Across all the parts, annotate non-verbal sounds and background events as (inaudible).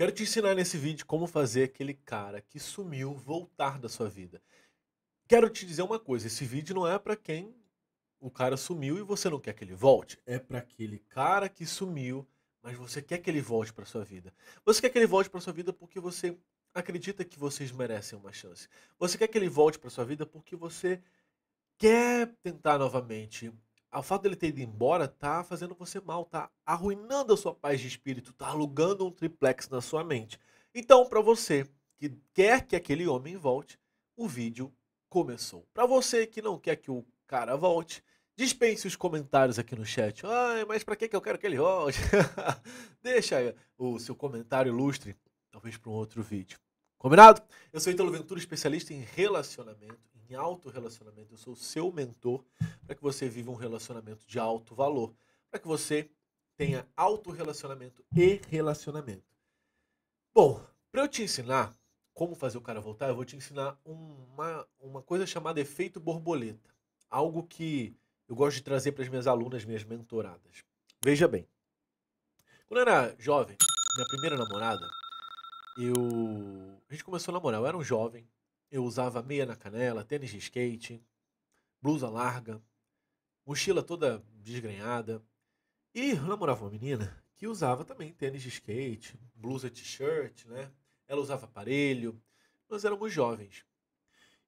Quero te ensinar nesse vídeo como fazer aquele cara que sumiu voltar da sua vida. Quero te dizer uma coisa, esse vídeo não é para quem o cara sumiu e você não quer que ele volte, é para aquele cara que sumiu, mas você quer que ele volte para sua vida. Você quer que ele volte para sua vida porque você acredita que vocês merecem uma chance. Você quer que ele volte para sua vida porque você quer tentar novamente o fato dele ter ido embora tá fazendo você mal, tá arruinando a sua paz de espírito, tá alugando um triplex na sua mente. Então, para você que quer que aquele homem volte, o vídeo começou. Para você que não quer que o cara volte, dispense os comentários aqui no chat. ai mas para que que eu quero que ele volte? (laughs) Deixa o seu comentário ilustre, talvez para um outro vídeo. Combinado? Eu sou Italo Ventura, especialista em relacionamento, em alto relacionamento. Eu sou o seu mentor para que você viva um relacionamento de alto valor, para que você tenha alto relacionamento e relacionamento. Bom, para eu te ensinar como fazer o cara voltar, eu vou te ensinar uma, uma coisa chamada efeito borboleta. Algo que eu gosto de trazer para as minhas alunas, minhas mentoradas. Veja bem. Quando eu era jovem, minha primeira namorada, eu. A gente começou a namorar. Eu era um jovem, eu usava meia na canela, tênis de skate, blusa larga, mochila toda desgrenhada. E namorava uma menina que usava também tênis de skate, blusa t-shirt, né? Ela usava aparelho. Nós éramos jovens.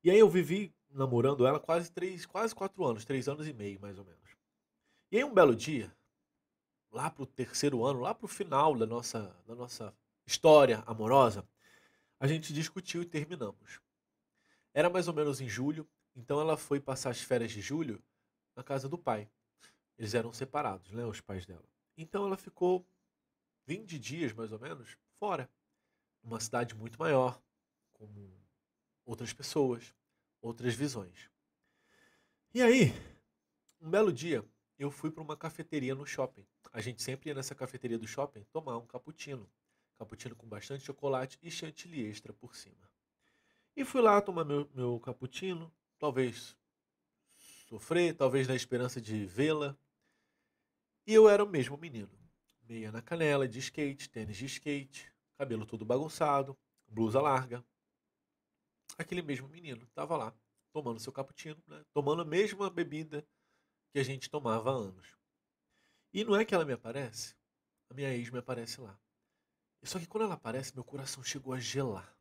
E aí eu vivi namorando ela quase três, quase quatro anos, três anos e meio mais ou menos. E aí um belo dia, lá pro terceiro ano, lá pro final da nossa, da nossa história amorosa, a gente discutiu e terminamos. Era mais ou menos em julho, então ela foi passar as férias de julho na casa do pai. Eles eram separados, né, os pais dela. Então ela ficou 20 dias, mais ou menos, fora. Uma cidade muito maior, com outras pessoas, outras visões. E aí, um belo dia, eu fui para uma cafeteria no shopping. A gente sempre ia nessa cafeteria do shopping tomar um cappuccino. Cappuccino com bastante chocolate e chantilly extra por cima. E fui lá tomar meu, meu cappuccino, talvez sofrer, talvez na esperança de vê-la. E eu era o mesmo menino. Meia na canela, de skate, tênis de skate, cabelo todo bagunçado, blusa larga. Aquele mesmo menino estava lá, tomando seu cappuccino, né? tomando a mesma bebida que a gente tomava há anos. E não é que ela me aparece, a minha ex me aparece lá. Só que quando ela aparece, meu coração chegou a gelar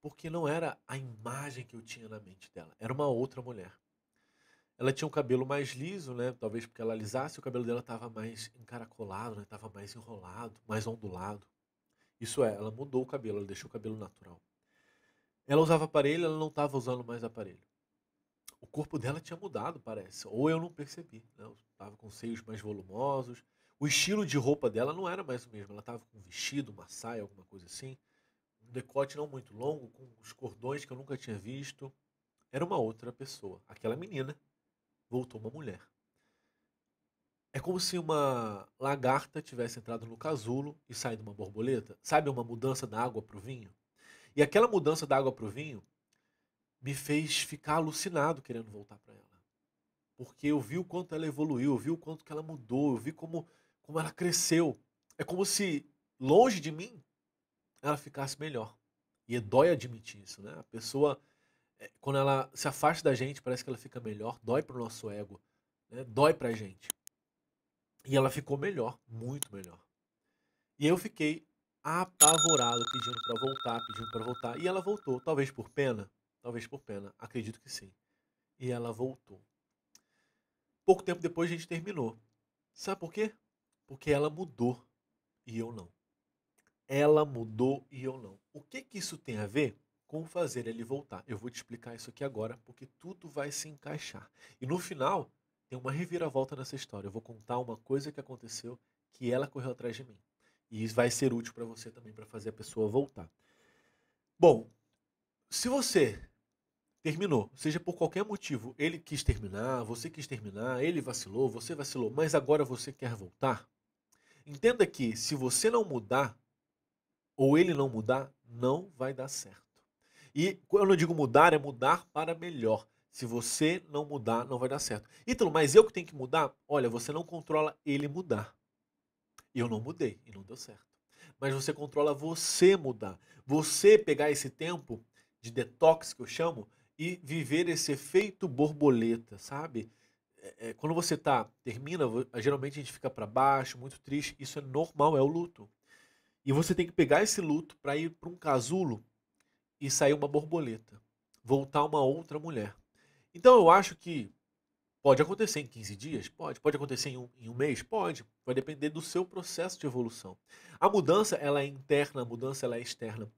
porque não era a imagem que eu tinha na mente dela, era uma outra mulher. Ela tinha um cabelo mais liso, né? Talvez porque ela alisasse, o cabelo dela estava mais encaracolado, né? Tava mais enrolado, mais ondulado. Isso é, ela mudou o cabelo, ela deixou o cabelo natural. Ela usava aparelho, ela não estava usando mais aparelho. O corpo dela tinha mudado, parece. Ou eu não percebi. Né? Eu estava com seios mais volumosos. O estilo de roupa dela não era mais o mesmo. Ela estava com um vestido, uma saia, alguma coisa assim decote não muito longo, com os cordões que eu nunca tinha visto. Era uma outra pessoa. Aquela menina voltou uma mulher. É como se uma lagarta tivesse entrado no casulo e saído uma borboleta. Sabe uma mudança da água para o vinho? E aquela mudança da água para o vinho me fez ficar alucinado querendo voltar para ela. Porque eu vi o quanto ela evoluiu, eu vi o quanto que ela mudou, eu vi como, como ela cresceu. É como se, longe de mim, ela ficasse melhor. E é dói admitir isso, né? A pessoa, é, quando ela se afasta da gente, parece que ela fica melhor, dói pro nosso ego, né? dói pra gente. E ela ficou melhor, muito melhor. E eu fiquei apavorado, pedindo para voltar, pedindo para voltar. E ela voltou, talvez por pena, talvez por pena, acredito que sim. E ela voltou. Pouco tempo depois a gente terminou. Sabe por quê? Porque ela mudou e eu não ela mudou e eu não. O que, que isso tem a ver com fazer ele voltar? Eu vou te explicar isso aqui agora, porque tudo vai se encaixar. E no final, tem uma reviravolta nessa história. Eu vou contar uma coisa que aconteceu que ela correu atrás de mim. E isso vai ser útil para você também, para fazer a pessoa voltar. Bom, se você terminou, seja por qualquer motivo, ele quis terminar, você quis terminar, ele vacilou, você vacilou, mas agora você quer voltar. Entenda que se você não mudar, ou ele não mudar, não vai dar certo. E quando eu digo mudar, é mudar para melhor. Se você não mudar, não vai dar certo. Então, mas eu que tenho que mudar? Olha, você não controla ele mudar. Eu não mudei e não deu certo. Mas você controla você mudar. Você pegar esse tempo de detox que eu chamo e viver esse efeito borboleta, sabe? É, é, quando você tá termina, geralmente a gente fica para baixo, muito triste. Isso é normal, é o luto. E você tem que pegar esse luto para ir para um casulo e sair uma borboleta, voltar uma outra mulher. Então eu acho que pode acontecer em 15 dias, pode, pode acontecer em um, em um mês, pode, vai depender do seu processo de evolução. A mudança ela é interna, a mudança ela é externa.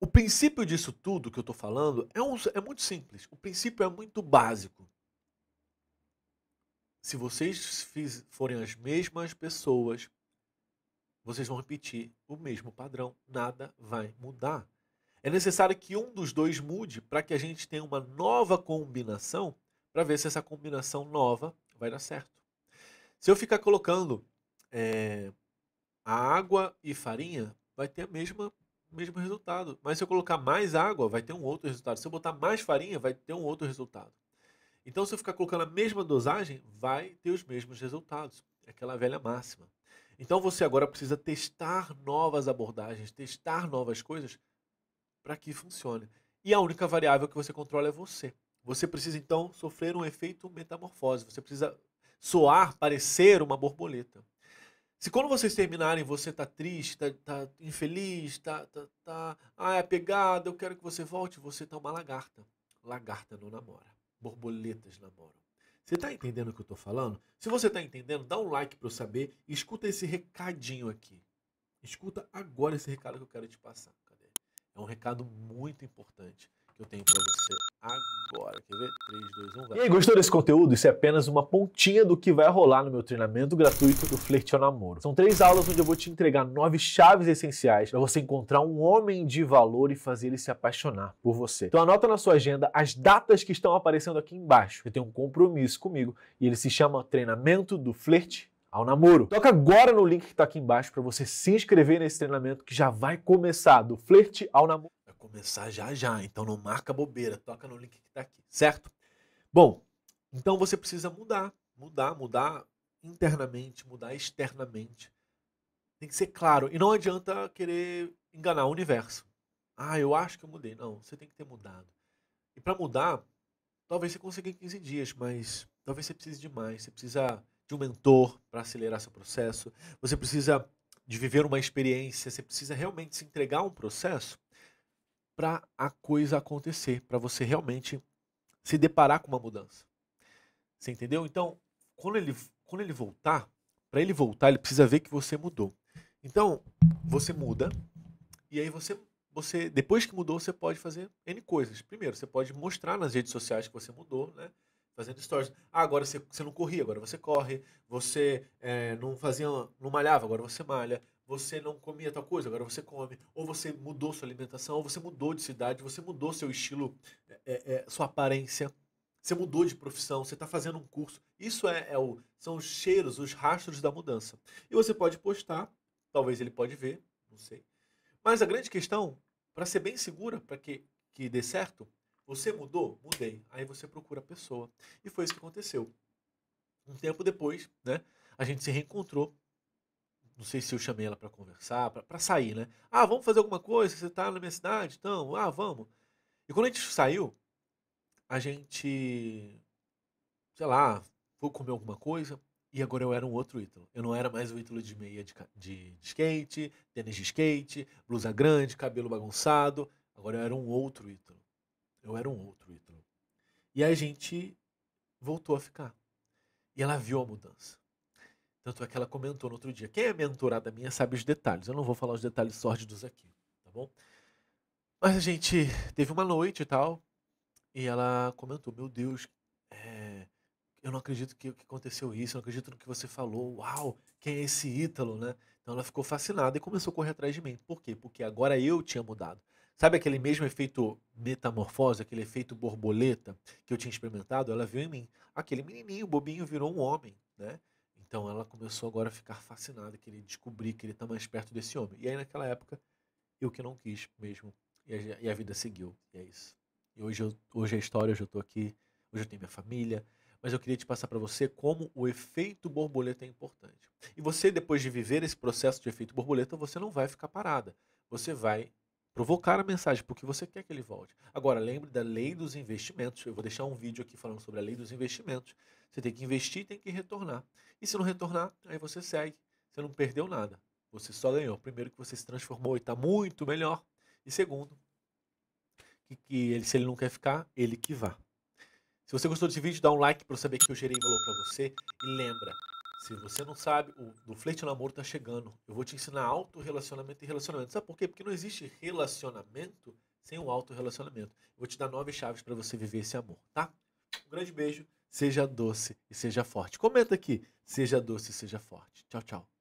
O princípio disso tudo que eu estou falando é, um, é muito simples. O princípio é muito básico. Se vocês fiz, forem as mesmas pessoas vocês vão repetir o mesmo padrão, nada vai mudar. É necessário que um dos dois mude para que a gente tenha uma nova combinação para ver se essa combinação nova vai dar certo. Se eu ficar colocando é, a água e farinha, vai ter a mesma mesmo resultado. Mas se eu colocar mais água, vai ter um outro resultado. Se eu botar mais farinha, vai ter um outro resultado. Então, se eu ficar colocando a mesma dosagem, vai ter os mesmos resultados. É aquela velha máxima. Então você agora precisa testar novas abordagens, testar novas coisas para que funcione. E a única variável que você controla é você. Você precisa então sofrer um efeito metamorfose, você precisa soar, parecer uma borboleta. Se quando vocês terminarem você está triste, está tá infeliz, está tá, tá, ah, é eu quero que você volte, você está uma lagarta. Lagarta não namora, borboletas namoram. Você está entendendo o que eu estou falando? Se você está entendendo, dá um like para eu saber e escuta esse recadinho aqui. Escuta agora esse recado que eu quero te passar. Cadê? É um recado muito importante eu tenho para você agora. Quer ver? 3, 2, 1, vai. E aí, gostou desse conteúdo? Isso é apenas uma pontinha do que vai rolar no meu treinamento gratuito do Flerte ao Namoro. São três aulas onde eu vou te entregar nove chaves essenciais para você encontrar um homem de valor e fazer ele se apaixonar por você. Então anota na sua agenda as datas que estão aparecendo aqui embaixo. Eu tenho um compromisso comigo e ele se chama Treinamento do Flerte ao namoro. Toca agora no link que está aqui embaixo para você se inscrever nesse treinamento que já vai começar do flerte ao namoro começar já já, então não marca bobeira, toca no link que está aqui, certo? Bom, então você precisa mudar, mudar, mudar internamente, mudar externamente. Tem que ser claro. E não adianta querer enganar o universo. Ah, eu acho que eu mudei. Não, você tem que ter mudado. E para mudar, talvez você consiga em 15 dias, mas talvez você precise de mais. Você precisa de um mentor para acelerar seu processo. Você precisa de viver uma experiência. Você precisa realmente se entregar a um processo para a coisa acontecer, para você realmente se deparar com uma mudança. Você entendeu? Então, quando ele, quando ele voltar, para ele voltar, ele precisa ver que você mudou. Então, você muda e aí você você depois que mudou, você pode fazer N coisas. Primeiro, você pode mostrar nas redes sociais que você mudou, né? Fazendo stories. Ah, agora você, você não corria, agora você corre. Você é, não fazia, não malhava, agora você malha você não comia tal coisa, agora você come. Ou você mudou sua alimentação, ou você mudou de cidade, você mudou seu estilo, é, é, é sua aparência, você mudou de profissão, você está fazendo um curso. Isso é, é, o, são os cheiros, os rastros da mudança. E você pode postar, talvez ele pode ver, não sei. Mas a grande questão, para ser bem segura, para que, que dê certo, você mudou? Mudei. Aí você procura a pessoa. E foi isso que aconteceu. Um tempo depois, né, a gente se reencontrou não sei se eu chamei ela para conversar, para sair, né? Ah, vamos fazer alguma coisa? Você tá na minha cidade? Então, ah, vamos. E quando a gente saiu, a gente, sei lá, foi comer alguma coisa. E agora eu era um outro Ítalo. Eu não era mais o Ítalo de meia de, de, de skate, tênis de skate, blusa grande, cabelo bagunçado. Agora eu era um outro Ítalo. Eu era um outro Ítalo. E a gente voltou a ficar. E ela viu a mudança. Tanto é que ela comentou no outro dia. Quem é mentorada minha sabe os detalhes. Eu não vou falar os detalhes sórdidos aqui, tá bom? Mas a gente teve uma noite e tal. E ela comentou: Meu Deus, é, eu não acredito que, que aconteceu isso. Eu não acredito no que você falou. Uau, quem é esse Ítalo, né? Então ela ficou fascinada e começou a correr atrás de mim. Por quê? Porque agora eu tinha mudado. Sabe aquele mesmo efeito metamorfose, aquele efeito borboleta que eu tinha experimentado? Ela viu em mim. Aquele menininho bobinho virou um homem, né? Então ela começou agora a ficar fascinada, querer descobrir que ele está mais perto desse homem. E aí naquela época, eu que não quis mesmo. E a, e a vida seguiu. E é isso. E hoje, eu, hoje é história, hoje eu estou aqui, hoje eu tenho minha família. Mas eu queria te passar para você como o efeito borboleta é importante. E você, depois de viver esse processo de efeito borboleta, você não vai ficar parada. Você vai provocar a mensagem, porque você quer que ele volte. Agora, lembre da lei dos investimentos. Eu vou deixar um vídeo aqui falando sobre a lei dos investimentos. Você tem que investir e tem que retornar. E se não retornar, aí você segue. Você não perdeu nada. Você só ganhou. Primeiro que você se transformou e está muito melhor. E segundo, que, que ele, se ele não quer ficar, ele que vá. Se você gostou desse vídeo, dá um like para eu saber que eu gerei valor para você. E lembra, se você não sabe, o do no amor está chegando. Eu vou te ensinar auto-relacionamento e relacionamento. Sabe por quê? Porque não existe relacionamento sem um auto-relacionamento. Eu vou te dar nove chaves para você viver esse amor, tá? Um grande beijo seja doce e seja forte. Comenta aqui, seja doce e seja forte. Tchau, tchau.